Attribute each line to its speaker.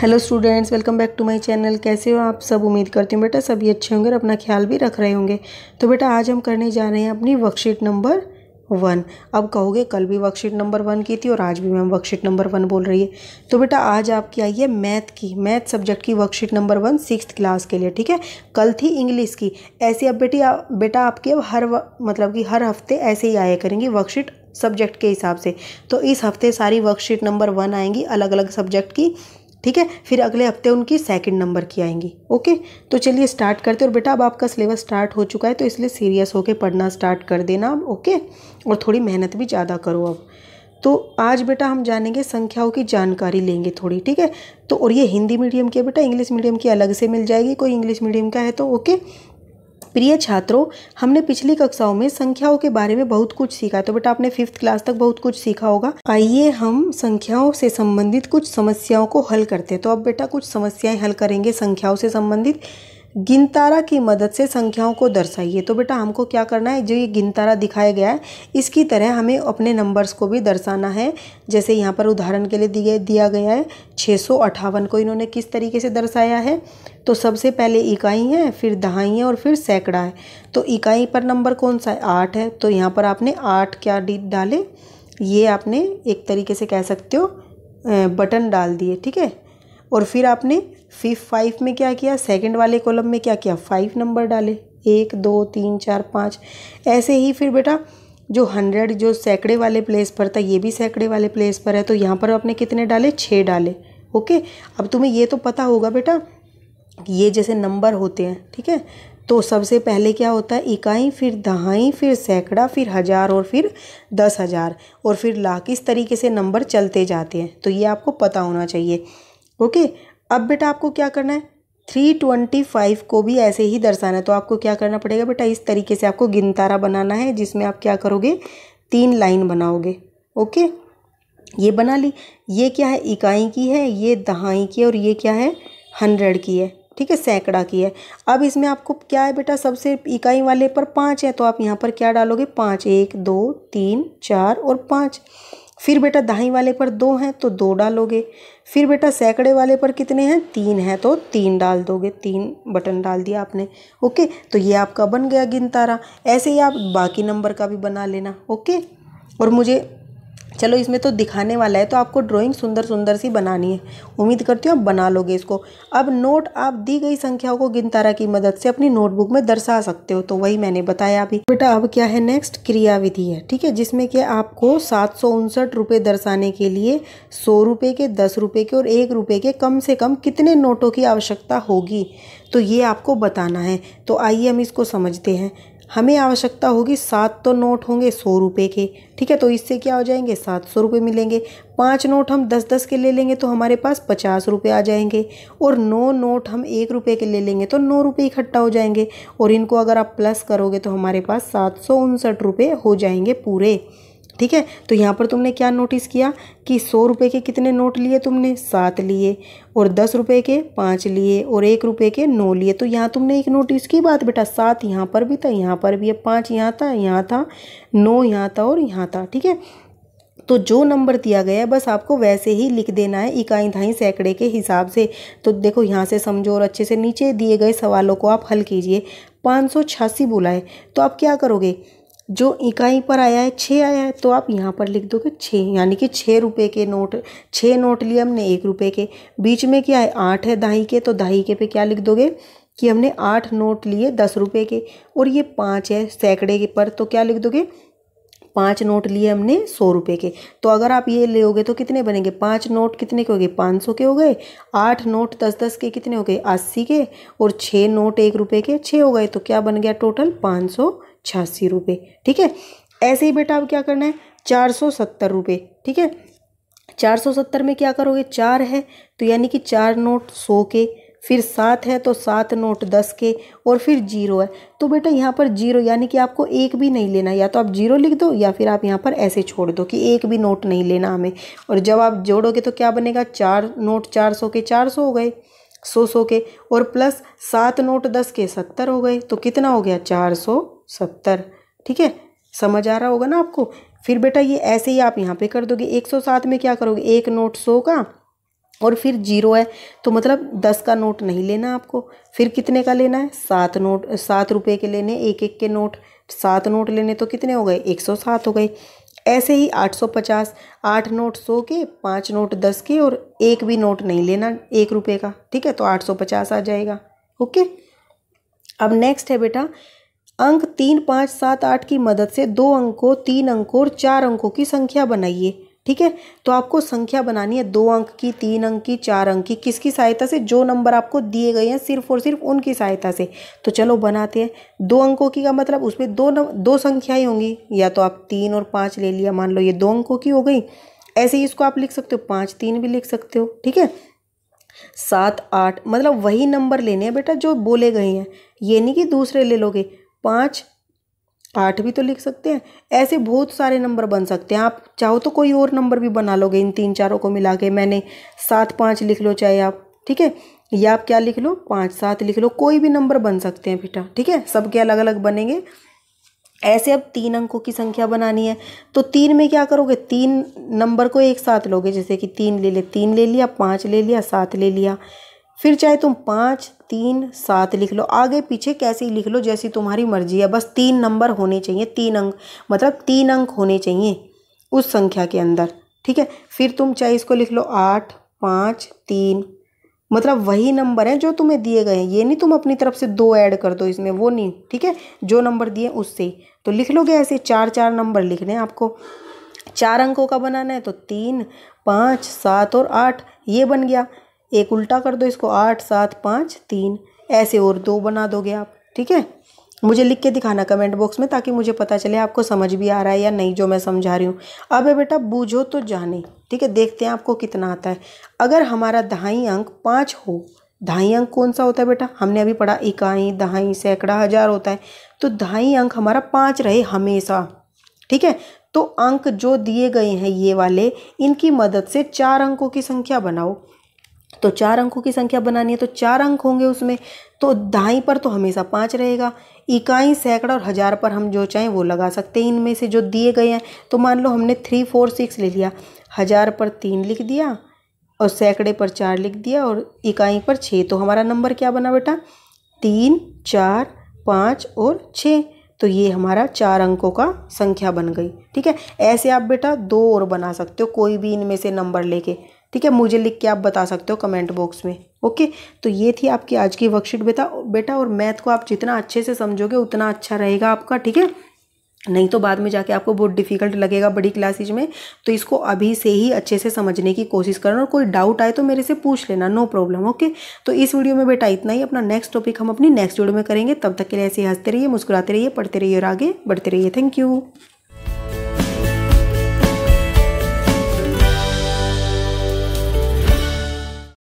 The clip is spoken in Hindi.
Speaker 1: hello students welcome back to my channel कैसे हो आप सब उम्मीद करती हूँ बेटा सभी अच्छे होंगे और अपना ख्याल भी रख रहे होंगे तो बेटा आज हम करने जा रहे हैं अपनी वर्कशीट नंबर वन अब कहोगे कल भी वर्कशीट नंबर वन की थी और आज भी मैम वर्कशीट नंबर वन बोल रही है तो बेटा आज आपकी आई है मैथ की मैथ सब्जेक्ट की worksheet number one six class के लिए ठीक है कल थी इंग्लिश की ऐसी अब बेटी आ, बेटा आपकी अब हर मतलब कि हर हफ्ते ऐसे ही आया करेंगी वर्कशीट सब्जेक्ट के हिसाब से तो इस हफ्ते सारी वर्कशीट नंबर वन आएंगी अलग अलग सब्जेक्ट की ठीक है फिर अगले हफ्ते उनकी सेकंड नंबर की आएंगी ओके तो चलिए स्टार्ट करते और बेटा अब आपका सिलेबस स्टार्ट हो चुका है तो इसलिए सीरियस होकर पढ़ना स्टार्ट कर देना अब ओके और थोड़ी मेहनत भी ज़्यादा करो अब तो आज बेटा हम जानेंगे संख्याओं की जानकारी लेंगे थोड़ी ठीक है तो और ये हिंदी मीडियम की बेटा इंग्लिश मीडियम की अलग से मिल जाएगी कोई इंग्लिश मीडियम का है तो ओके प्रिय छात्रों हमने पिछली कक्षाओं में संख्याओं के बारे में बहुत कुछ सीखा तो बेटा आपने फिफ्थ क्लास तक बहुत कुछ सीखा होगा आइए हम संख्याओं से संबंधित कुछ समस्याओं को हल करते हैं तो अब बेटा कुछ समस्याएं हल करेंगे संख्याओं से संबंधित गिनतारा की मदद से संख्याओं को दर्शाइए तो बेटा हमको क्या करना है जो ये गिनतारा दिखाया गया है इसकी तरह हमें अपने नंबर्स को भी दर्शाना है जैसे यहाँ पर उदाहरण के लिए दिए दिया गया है छः को इन्होंने किस तरीके से दर्शाया है तो सबसे पहले इकाई है फिर दहाई है और फिर सैकड़ा है तो इकाई पर नंबर कौन सा है आठ है तो यहाँ पर आपने आठ क्या डाले ये आपने एक तरीके से कह सकते हो बटन डाल दिए ठीक है और फिर आपने फिफ्थ फाइव में क्या किया सेकंड वाले कॉलम में क्या किया फाइव नंबर डाले एक दो तीन चार पाँच ऐसे ही फिर बेटा जो हंड्रेड जो सैकड़े वाले प्लेस पर था ये भी सैकड़े वाले प्लेस पर है तो यहाँ पर आपने कितने डाले छः डाले ओके अब तुम्हें ये तो पता होगा बेटा ये जैसे नंबर होते हैं ठीक है तो सबसे पहले क्या होता है इकाई फिर दहाई फिर सैकड़ा फिर हज़ार और फिर दस हज़ार और फिर लाख इस तरीके से नंबर चलते जाते हैं तो ये आपको पता होना चाहिए ओके अब बेटा आपको क्या करना है थ्री ट्वेंटी फाइव को भी ऐसे ही दर्शाना है तो आपको क्या करना पड़ेगा बेटा इस तरीके से आपको गिनतारा बनाना है जिसमें आप क्या करोगे तीन लाइन बनाओगे ओके ये बना ली ये क्या है इकाई की है ये दहाई की है और ये क्या है हंड्रेड की है ठीक है सैकड़ा की है अब इसमें आपको क्या है बेटा सबसे इकाई वाले पर पाँच है तो आप यहाँ पर क्या डालोगे पाँच एक दो तीन चार और पाँच फिर बेटा दाई वाले पर दो हैं तो दो डालोगे फिर बेटा सैकड़े वाले पर कितने हैं तीन हैं तो तीन डाल दोगे तीन बटन डाल दिया आपने ओके तो ये आपका बन गया गिनतारा ऐसे ही आप बाकी नंबर का भी बना लेना ओके और मुझे चलो इसमें तो दिखाने वाला है तो आपको ड्राइंग सुंदर सुंदर सी बनानी है उम्मीद करती हूँ आप बना लोगे इसको अब नोट आप दी गई संख्याओं को गिनतारा की मदद से अपनी नोटबुक में दर्शा सकते हो तो वही मैंने बताया अभी बेटा अब क्या है नेक्स्ट क्रियाविधि है ठीक है जिसमें कि आपको सात सौ उनसठ रुपये दर्शाने के लिए सौ रुपये के दस रुपये के और एक रुपये के कम से कम कितने नोटों की आवश्यकता होगी तो ये आपको बताना है तो आइए हम इसको समझते हैं हमें आवश्यकता होगी सात तो नोट होंगे सौ रुपये के ठीक है तो इससे क्या हो जाएंगे सात सात सौ रुपये मिलेंगे पांच नोट हम दस दस के ले लेंगे तो हमारे पास पचास रुपये आ जाएंगे और नौ नोट हम एक रुपये के ले लेंगे तो नौ रुपये इकट्ठा हो जाएंगे और इनको अगर आप प्लस करोगे तो हमारे पास सात सौ उनसठ रुपये हो जाएंगे पूरे ठीक है तो यहाँ पर तुमने क्या नोटिस किया कि सौ रुपये के कितने नोट लिए तुमने सात लिए और दस रुपये के पाँच लिए और एक रुपये के नौ लिए तो यहाँ तुमने एक नोटिस की बात बेटा सात यहाँ पर भी था यहाँ पर भी है पाँच यहाँ था यहाँ था नौ यहाँ था और यहाँ था ठीक है तो जो नंबर दिया गया है बस आपको वैसे ही लिख देना है इकाई ढाई सैकड़े के हिसाब से तो देखो यहाँ से समझो और अच्छे से नीचे दिए गए सवालों को आप हल कीजिए पाँच सौ छियासी बोला है तो आप क्या करोगे जो इकाई पर आया है छः आया है तो आप यहाँ पर लिख दोगे छः यानी कि छः रुपये के नोट छः नोट लिए हमने एक रुपये के बीच में क्या है आठ है दहाई के तो दहाई के पे क्या लिख दोगे कि हमने आठ नोट लिए दस रुपये के और ये पाँच है सैकड़े के पर तो क्या लिख दोगे पाँच नोट लिए हमने सौ रुपये के तो अगर आप ये लोगे तो कितने बनेंगे पाँच नोट कितने के हो गए पाँच सौ के हो गए आठ नोट दस दस के कितने हो गए अस्सी के और छः नोट एक रुपये के छः हो गए तो क्या बन गया टोटल पाँच सौ छियासी रुपये ठीक है ऐसे ही बेटा अब क्या करना है चार सौ सत्तर रुपये ठीक है चार सौ सत्तर में क्या करोगे चार है तो यानी कि चार नोट सौ के फिर सात है तो सात नोट दस के और फिर जीरो है तो बेटा यहाँ पर जीरो यानी कि आपको एक भी नहीं लेना या तो आप जीरो लिख दो या फिर आप यहाँ पर ऐसे छोड़ दो कि एक भी नोट नहीं लेना हमें और जब आप जोड़ोगे तो क्या बनेगा चार नोट चार सौ के चार सौ हो गए सौ सौ के और प्लस सात नोट दस के सत्तर हो गए तो कितना हो गया चार सौ सत्तर ठीक है समझ आ रहा होगा ना आपको फिर बेटा ये ऐसे ही आप यहाँ पे कर दोगे एक सौ सात में क्या करोगे एक नोट सौ का और फिर जीरो है तो मतलब दस का नोट नहीं लेना आपको फिर कितने का लेना है सात नोट सात रुपये के लेने एक एक के नोट सात नोट लेने तो कितने हो गए एक सौ सात हो गए ऐसे ही आठ सौ पचास आठ नोट सौ के पाँच नोट दस के और एक भी नोट नहीं लेना एक रुपये का ठीक है तो आठ सौ पचास आ जाएगा ओके अब नेक्स्ट है बेटा अंक तीन पाँच सात आठ की मदद से दो अंकों तीन अंकों और चार अंकों की संख्या बनाइए ठीक है तो आपको संख्या बनानी है दो अंक की तीन अंक की चार अंक की किसकी सहायता से जो नंबर आपको दिए गए हैं सिर्फ और सिर्फ उनकी सहायता से तो चलो बनाते हैं दो अंकों की का मतलब उसमें दो न, दो संख्याएं होंगी या तो आप तीन और पाँच ले लिया मान लो ये दो अंकों की हो गई ऐसे ही इसको आप लिख सकते हो पाँच तीन भी लिख सकते हो ठीक है सात आठ मतलब वही नंबर लेने हैं बेटा जो बोले गए हैं ये नहीं कि दूसरे ले लोगे पाँच आठ भी तो लिख सकते हैं ऐसे बहुत सारे नंबर बन सकते हैं आप चाहो तो कोई और नंबर भी बना लोगे इन तीन चारों को मिला के मैंने सात पाँच लिख लो चाहे आप ठीक है या आप क्या लिख लो पाँच सात लिख लो कोई भी नंबर बन सकते हैं बेटा ठीक है सबके अलग अलग बनेंगे ऐसे अब तीन अंकों की संख्या बनानी है तो तीन में क्या करोगे तीन नंबर को एक साथ लोगे जैसे कि तीन ले ले तीन ले लिया पाँच ले लिया सात ले लिया फिर चाहे तुम पाँच तीन सात लिख लो आगे पीछे कैसे लिख लो जैसी तुम्हारी मर्जी है बस तीन नंबर होने चाहिए तीन अंक मतलब तीन अंक होने चाहिए उस संख्या के अंदर ठीक है फिर तुम चाहे इसको लिख लो आठ पाँच तीन मतलब वही नंबर हैं जो तुम्हें दिए गए हैं ये नहीं तुम अपनी तरफ से दो ऐड कर दो इसमें वो नहीं ठीक है जो नंबर दिए उससे ही तो लिख लोगे ऐसे चार चार नंबर लिखने हैं आपको चार अंकों का बनाना है तो तीन पाँच सात और आठ ये बन गया एक उल्टा कर दो इसको आठ सात पाँच तीन ऐसे और दो बना दोगे आप ठीक है मुझे लिख के दिखाना कमेंट बॉक्स में ताकि मुझे पता चले आपको समझ भी आ रहा है या नहीं जो मैं समझा रही हूँ अब है बेटा बूझो तो जाने ठीक है देखते हैं आपको कितना आता है अगर हमारा दहाई अंक पाँच हो दहाई अंक कौन सा होता है बेटा हमने अभी पढ़ा इकाई दहाई सैकड़ा हज़ार होता है तो दहाई अंक हमारा पाँच रहे हमेशा ठीक है तो अंक जो दिए गए हैं ये वाले इनकी मदद से चार अंकों की संख्या बनाओ तो चार अंकों की संख्या बनानी है तो चार अंक होंगे उसमें तो दाई पर तो हमेशा पाँच रहेगा इकाई सैकड़ा और हज़ार पर हम जो चाहें वो लगा सकते हैं इनमें से जो दिए गए हैं तो मान लो हमने थ्री फोर सिक्स ले लिया हज़ार पर तीन लिख दिया और सैकड़े पर चार लिख दिया और इकाई पर छः तो हमारा नंबर क्या बना बेटा तीन चार पाँच और छः तो ये हमारा चार अंकों का संख्या बन गई ठीक है ऐसे आप बेटा दो और बना सकते हो कोई भी इनमें से नंबर लेके ठीक है मुझे लिख के आप बता सकते हो कमेंट बॉक्स में ओके तो ये थी आपकी आज की वर्कशीट बेटा बेटा और मैथ को आप जितना अच्छे से समझोगे उतना अच्छा रहेगा आपका ठीक है नहीं तो बाद में जाके आपको बहुत डिफिकल्ट लगेगा बड़ी क्लासेज में तो इसको अभी से ही अच्छे से समझने की कोशिश करना और कोई डाउट आए तो मेरे से पूछ लेना नो प्रॉब्लम ओके तो इस वीडियो में बेटा इतना ही अपना नेक्स्ट टॉपिक हम अपनी नेक्स्ट वीडियो में करेंगे तब तक के लिए ऐसे हंसते रहिए मुस्कुराते रहिए पढ़ते रहिए और आगे बढ़ते रहिए थैंक यू